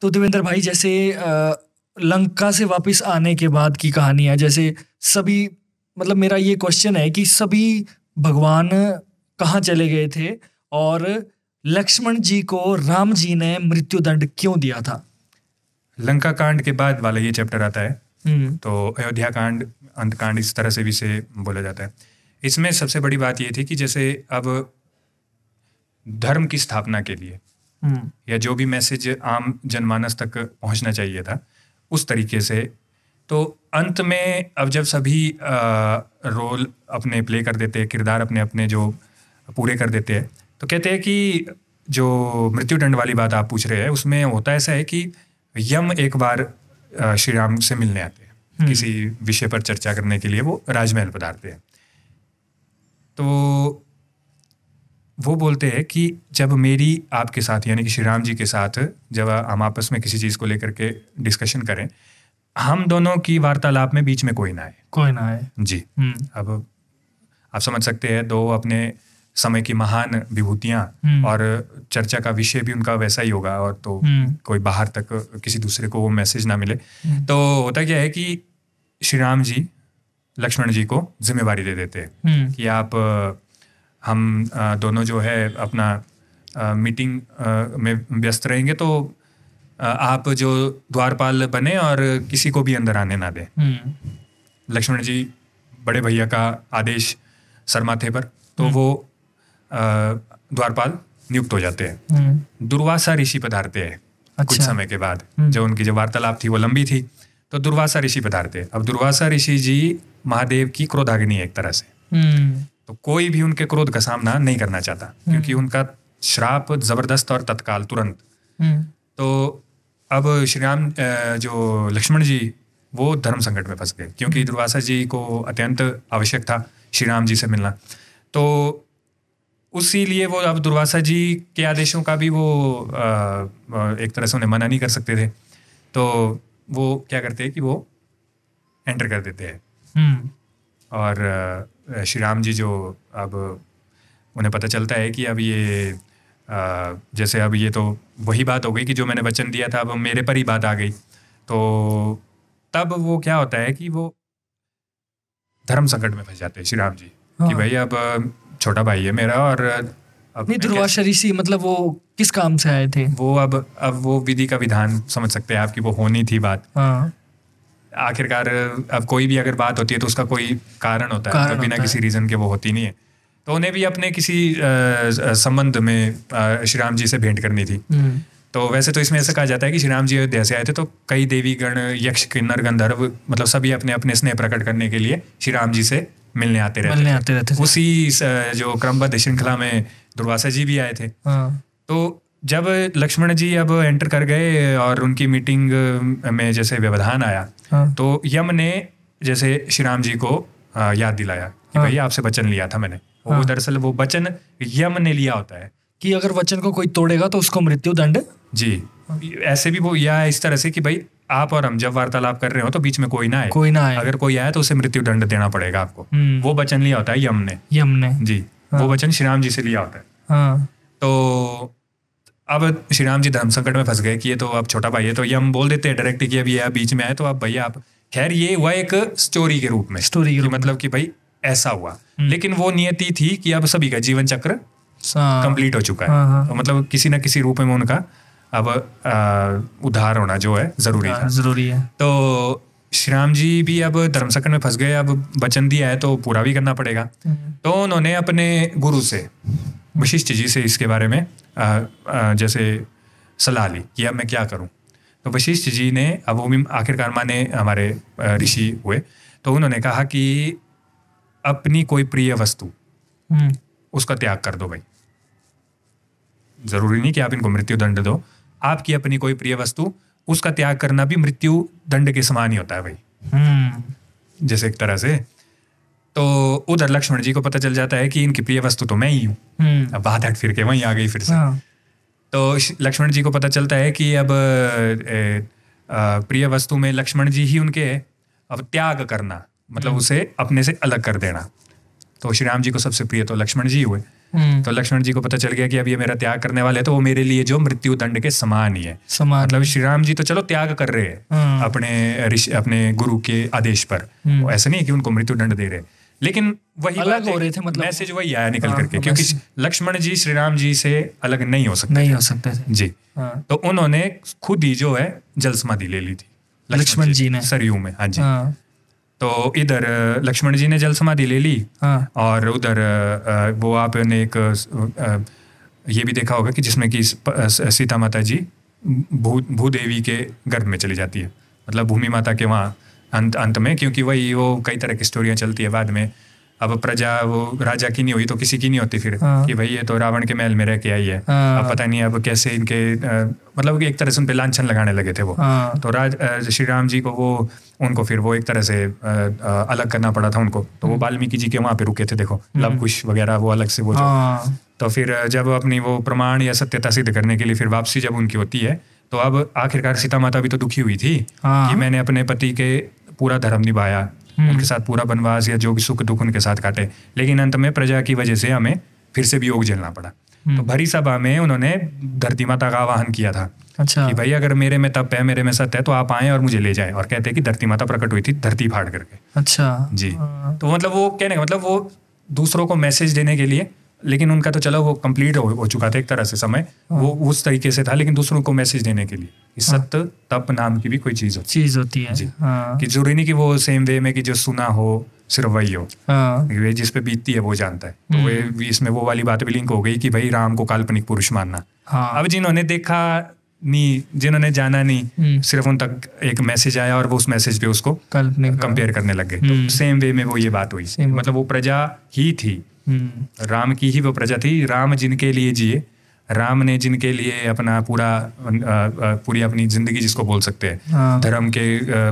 तो देवेंद्र भाई जैसे लंका से वापस आने के बाद की कहानी है जैसे सभी मतलब मेरा ये क्वेश्चन है कि सभी भगवान कहाँ चले गए थे और लक्ष्मण जी को राम जी ने मृत्यु दंड क्यों दिया था लंका कांड के बाद वाला ये चैप्टर आता है हम्म। तो अयोध्या कांड अंत कांड इस तरह से भी से बोला जाता है इसमें सबसे बड़ी बात ये थी कि जैसे अब धर्म की स्थापना के लिए हम्म। या जो भी मैसेज आम जनमानस तक पहुंचना चाहिए था उस तरीके से तो अंत में अब जब सभी रोल अपने प्ले कर देते हैं किरदार अपने अपने जो पूरे कर देते हैं तो कहते हैं कि जो मृत्युदंड वाली बात आप पूछ रहे हैं उसमें होता ऐसा है कि यम एक बार श्री राम से मिलने आते हैं हम्म। किसी विषय पर चर्चा करने के लिए वो राजमहल पधारते हैं तो वो बोलते हैं कि जब मेरी आपके साथ यानी कि श्री राम जी के साथ जब हम आपस में किसी चीज़ को लेकर के डिस्कशन करें हम दोनों की वार्तालाप में बीच में कोई ना आए कोई ना आए जी हम्म। अब आप समझ सकते हैं दो अपने समय की महान विभूतियां हम्म। और चर्चा का विषय भी उनका वैसा ही होगा और तो हम्म। कोई बाहर तक किसी दूसरे को वो मैसेज ना मिले तो होता क्या है कि श्री राम जी लक्ष्मण जी को जिम्मेवारी दे देते हैं कि आप हम दोनों जो है अपना मीटिंग में व्यस्त रहेंगे तो आप जो द्वारपाल बने और किसी को भी अंदर आने ना दें हम्म। लक्ष्मण जी बड़े भैया का आदेश शर्मा थे पर तो हम्म। वो द्वारपाल नियुक्त हो जाते हैं हम्म। दुर्वासा ऋषि पधारते हैं अच्छा। कुछ समय के बाद जो उनकी जो वार्तालाप थी वो लंबी थी तो दुर्वासा ऋषि पधारते अब दुर्वासा ऋषि जी महादेव की क्रोधाग्नि एक तरह से तो कोई भी उनके क्रोध का सामना नहीं करना चाहता क्योंकि हम्म। उनका श्राप जबरदस्त और तत्काल तुरंत हम्म। तो अब श्री राम जो लक्ष्मण जी वो धर्म संकट में फंस गए क्योंकि हम्म। दुर्वासा जी को अत्यंत आवश्यक था श्री राम जी से मिलना तो उसी लिए वो अब दुर्वासा जी के आदेशों का भी वो एक तरह से उन्हें मना नहीं कर सकते थे तो वो क्या करते हैं कि वो एंटर कर देते हैं और श्री राम जी जो अब उन्हें पता चलता है कि अब ये जैसे अब ये तो वही बात हो गई कि जो मैंने वचन दिया था अब मेरे पर ही बात आ गई तो तब वो क्या होता है कि वो धर्म संकट में फंस जाते हैं श्री राम जी हाँ। कि भाई अब छोटा भाई है मेरा और अब नहीं ऋषि मतलब वो किस काम से आए थे वो अब अब वो विधि का विधान समझ सकते हैं आपकी वो होनी थी बात हाँ। आखिरकार अब कोई भी अगर बात होती है तो उसका कोई कारण होता कारण है तो बिना किसी रीज़न के वो होती नहीं है तो उन्हें भी अपने किसी संबंध में श्री राम जी से भेंट करनी थी हम्म। तो वैसे तो इसमें ऐसा कहा जाता है कि श्री राम जी अयोध्या से आए थे तो कई देवी गण यक्ष किन्नर गंधर्व मतलब सभी अपने अपने स्नेह प्रकट करने के लिए श्री राम जी से मिलने आते रहते मिलने आते रहते उसी जो क्रमबद्ध श्रृंखला में दुर्वासा जी भी आए थे हाँ। तो जब लक्ष्मण जी अब एंटर कर गए और उनकी मीटिंग में जैसे व्यवधान आया हाँ. तो यम ने जैसे श्री राम जी को याद दिलाया कि हाँ. भैया आपसे वचन लिया था मैंने हाँ. वो दरअसल वो वचन यम ने लिया होता है कि अगर वचन को कोई तोड़ेगा तो उसको मृत्यु दंड जी ऐसे भी वो या इस तरह से कि भाई आप और हम जब वार्तालाप कर रहे हो तो बीच में कोई ना आए कोई ना आए अगर कोई आया तो उसे मृत्यु दंड देना पड़ेगा आपको हम्म। वो वचन लिया होता है यम ने यम ने जी हाँ। वो वचन श्री राम जी से लिया होता है हाँ। तो अब श्री राम जी धर्म संकट में फंस गए कि ये तो अब छोटा भाई है तो ये हम बोल देते हैं डायरेक्ट कि अभी आप बीच में आए तो आप भैया आप खैर ये हुआ एक स्टोरी के रूप में स्टोरी के मतलब कि भाई ऐसा हुआ हम्म। लेकिन वो नियति थी कि अब सभी का जीवन चक्र कंप्लीट हो चुका है हाँ, हाँ। तो मतलब किसी ना किसी रूप में उनका अब उधार होना जो है जरूरी है हाँ, जरूरी है तो श्री राम जी भी अब धर्मसकट में फंस गए अब वचन दिया है तो पूरा भी करना पड़ेगा हम्म। तो उन्होंने अपने गुरु से हम्म। वशिष्ठ जी से इसके बारे में जैसे सलाह ली कि अब मैं क्या करूं तो वशिष्ठ जी ने अब वो आखिरकार माने हमारे ऋषि हुए तो उन्होंने कहा कि अपनी कोई प्रिय वस्तु हम्म। उसका त्याग कर दो भाई जरूरी नहीं कि आप इनको मृत्यु दंड दो आपकी अपनी कोई प्रिय वस्तु उसका त्याग करना भी मृत्यु दंड के समान ही होता है भाई हम्म। जैसे एक तरह से तो उधर लक्ष्मण जी को पता चल जाता है कि इनकी प्रिय वस्तु तो मैं ही हूँ हम्म। अब बात हट फिर के वहीं आ गई फिर से हाँ। तो लक्ष्मण जी को पता चलता है कि अब प्रिय वस्तु में लक्ष्मण जी ही उनके है अब त्याग करना मतलब हम्म। उसे अपने से अलग कर देना तो श्री राम जी को सबसे प्रिय तो लक्ष्मण जी हुए हम्म। तो लक्ष्मण जी को पता चल गया कि अब ये मेरा त्याग करने वाले तो वो मेरे लिए जो मृत्यु दंड के समान ही है समान मतलब श्री राम जी तो चलो त्याग कर रहे हैं हाँ। अपने अपने गुरु के आदेश पर ऐसा नहीं है कि उनको मृत्यु दंड दे रहे लेकिन वही अलग हो रहे थे मतलब मैसेज वही आया निकल हाँ, करके तो क्योंकि लक्ष्मण जी श्री राम जी से अलग नहीं हो सकते नहीं हो सकते थे जी हाँ। तो उन्होंने खुद ही जो है जल समाधि ले ली थी लक्ष्मण जी ने सरयू में हाँ जी हाँ। तो इधर लक्ष्मण जी ने जल समाधि ले ली हाँ। और उधर वो आपने एक ये भी देखा होगा कि जिसमें कि सीता माता जी भू भूदेवी के गर्भ में चली जाती है मतलब भूमि माता के वहाँ अंत अंत में क्योंकि वही वो कई तरह की स्टोरियाँ चलती है बाद में अब प्रजा वो राजा की नहीं हुई तो किसी की नहीं होती फिर हाँ। कि भाई ये तो रावण के महल में रह के आई है हाँ। अब पता नहीं अब कैसे इनके आ, मतलब एक तरह से उन पर लाछन लगाने लगे थे वो हाँ। तो राज श्री राम जी को वो उनको फिर वो एक तरह से आ, आ, अलग करना पड़ा था उनको तो वो हम्म। वाल्मीकि जी के वहां पे रुके थे देखो हम्म। लव कुश वगैरह वो अलग से वो तो फिर जब अपनी वो प्रमाण या सत्यता सिद्ध करने के लिए फिर वापसी जब उनकी होती है तो अब आखिरकार सीता माता भी तो दुखी हुई थी कि मैंने अपने पति के पूरा धर्म निभाया हम्म। उनके साथ पूरा बनवास या जो भी सुख दुख उनके साथ काटे लेकिन अंत में प्रजा की वजह से हमें फिर से भी योग झेलना पड़ा हम्म। तो भरी सभा में उन्होंने धरती माता का आवाहन किया था अच्छा कि भाई अगर मेरे में तप है मेरे में सत्य है तो आप आए और मुझे ले जाए और कहते हैं कि धरती माता प्रकट हुई थी धरती फाड़ करके अच्छा जी हाँ। तो मतलब वो कहने का मतलब वो दूसरों को मैसेज देने के लिए लेकिन उनका तो चलो वो कंप्लीट हो, हो चुका था एक तरह से समय हाँ। वो उस तरीके से था लेकिन दूसरों को मैसेज देने के लिए हाँ। सत्य तप नाम की भी कोई चीज होती चीज होती है जी हाँ। कि जरूरी नहीं कि वो सेम वे में कि जो सुना हो सिर्फ वही हो वे जिस पे बीतती है वो जानता है तो हम्म। वे इसमें वो वाली बात भी लिंक हो गई कि भाई राम को काल्पनिक पुरुष मानना अब जिन्होंने देखा नहीं जिन्होंने जाना नहीं हम्म। सिर्फ उन तक एक मैसेज आया और वो उस मैसेज पे उसको कंपेयर करने लग गए तो सेम हम्म। वे में वो ये बात हुई मतलब वो प्रजा ही थी हम्म। राम की ही वो प्रजा थी राम जिनके लिए जिए राम ने जिनके लिए अपना पूरा पूरी अपनी जिंदगी जिसको बोल सकते हैं हाँ। धर्म के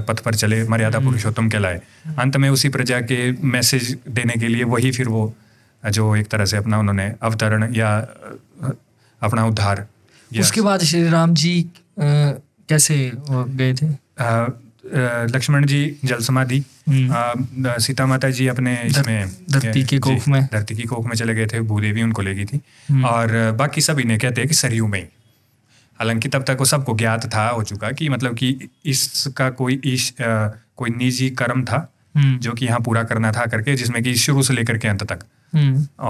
पथ पर चले मर्यादा हम्म। पुरुषोत्तम कहलाए अंत में उसी प्रजा के मैसेज देने के लिए वही फिर वो जो एक तरह से अपना उन्होंने अवतरण या अपना उद्धार उसके बाद श्री राम जी आ, कैसे गए थे आ, लक्ष्मण जी जल समाधि हम्म। सीता माता जी अपने इसमें धरती की कोख में धरती की कोख में चले गए थे भूदेवी उनको ले गई थी हम्म। और बाकी सब इन्हें कहते हैं कि सरयू में हालांकि तब तक वो सबको ज्ञात था हो चुका कि मतलब कि इसका कोई इस आ, कोई निजी कर्म था हम्म। जो कि यहाँ पूरा करना था करके जिसमें कि शुरू से लेकर के अंत तक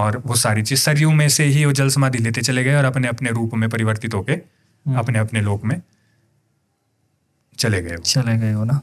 और वो सारी चीज सरयू में से ही वो जल समाधि लेते चले गए और अपने अपने रूप में परिवर्तित होके अपने अपने लोक में चले गए चले गए हो ना